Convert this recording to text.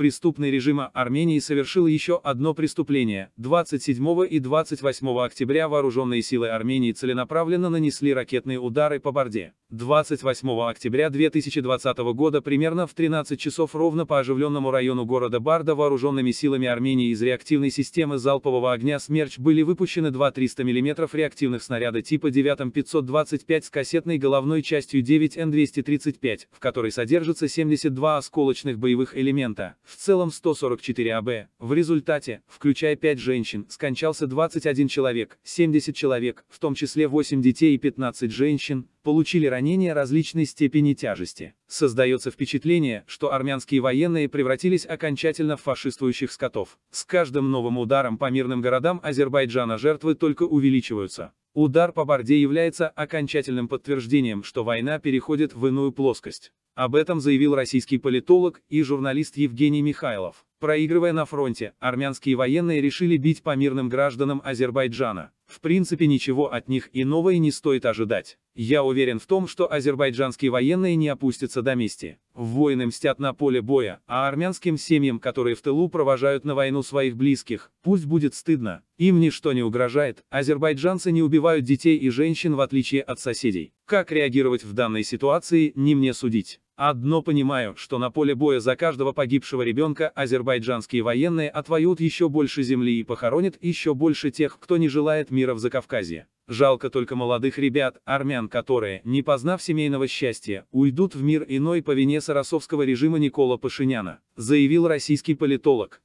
преступный режим Армении совершил еще одно преступление. 27 и 28 октября вооруженные силы Армении целенаправленно нанесли ракетные удары по Борде. 28 октября 2020 года примерно в 13 часов ровно по оживленному району города Барда вооруженными силами Армении из реактивной системы залпового огня «Смерч» были выпущены два 300 мм реактивных снаряда типа 9М525 с кассетной головной частью 9Н235, в которой содержится 72 осколочных боевых элемента, в целом 144 АБ. В результате, включая 5 женщин, скончался 21 человек, 70 человек, в том числе 8 детей и 15 женщин, получили ранения различной степени тяжести. Создается впечатление, что армянские военные превратились окончательно в фашистующих скотов. С каждым новым ударом по мирным городам Азербайджана жертвы только увеличиваются. Удар по Борде является окончательным подтверждением, что война переходит в иную плоскость. Об этом заявил российский политолог и журналист Евгений Михайлов. Проигрывая на фронте, армянские военные решили бить по мирным гражданам Азербайджана. В принципе ничего от них иного и не стоит ожидать. Я уверен в том, что азербайджанские военные не опустятся до мести. Воины мстят на поле боя, а армянским семьям, которые в тылу провожают на войну своих близких, пусть будет стыдно. Им ничто не угрожает, азербайджанцы не убивают детей и женщин в отличие от соседей. Как реагировать в данной ситуации, не мне судить. Одно понимаю, что на поле боя за каждого погибшего ребенка азербайджанские военные отвоют еще больше земли и похоронят еще больше тех, кто не желает мира в Закавказье. Жалко только молодых ребят, армян, которые, не познав семейного счастья, уйдут в мир иной по вине сарасовского режима Никола Пашиняна, заявил российский политолог.